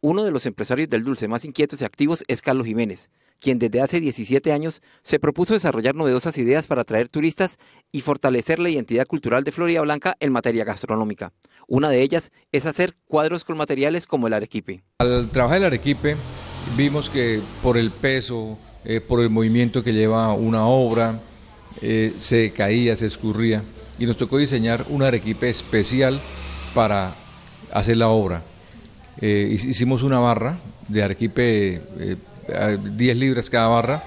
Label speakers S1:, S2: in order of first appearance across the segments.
S1: Uno de los empresarios del dulce más inquietos y activos es Carlos Jiménez, quien desde hace 17 años se propuso desarrollar novedosas ideas para atraer turistas y fortalecer la identidad cultural de Florida Blanca en materia gastronómica. Una de ellas es hacer cuadros con materiales como el arequipe.
S2: Al trabajar el arequipe vimos que por el peso, eh, por el movimiento que lleva una obra, eh, se caía, se escurría y nos tocó diseñar un arequipe especial para hacer la obra. Eh, hicimos una barra de arquipe, 10 eh, libras cada barra,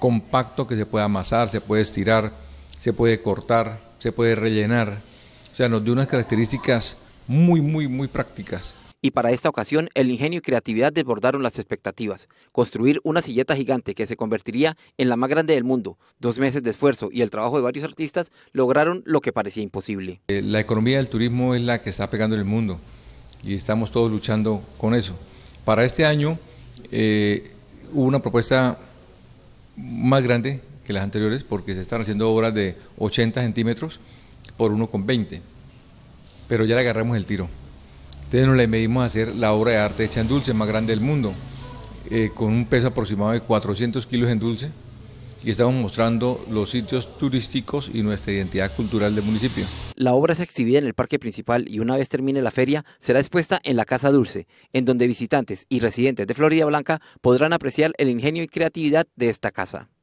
S2: compacto que se puede amasar, se puede estirar, se puede cortar, se puede rellenar.
S1: O sea, nos dio unas características muy, muy, muy prácticas. Y para esta ocasión, el ingenio y creatividad desbordaron las expectativas. Construir una silleta gigante que se convertiría en la más grande del mundo. Dos meses de esfuerzo y el trabajo de varios artistas lograron lo que parecía imposible.
S2: Eh, la economía del turismo es la que está pegando en el mundo y estamos todos luchando con eso. Para este año eh, hubo una propuesta más grande que las anteriores porque se están haciendo obras de 80 centímetros por 1,20, pero ya le agarramos el tiro. Entonces nos le medimos a hacer la obra de arte hecha en dulce más grande del mundo, eh, con un peso aproximado de 400 kilos en dulce,
S1: y estamos mostrando los sitios turísticos y nuestra identidad cultural del municipio. La obra se exhibida en el parque principal y una vez termine la feria será expuesta en la Casa Dulce, en donde visitantes y residentes de Florida Blanca podrán apreciar el ingenio y creatividad de esta casa.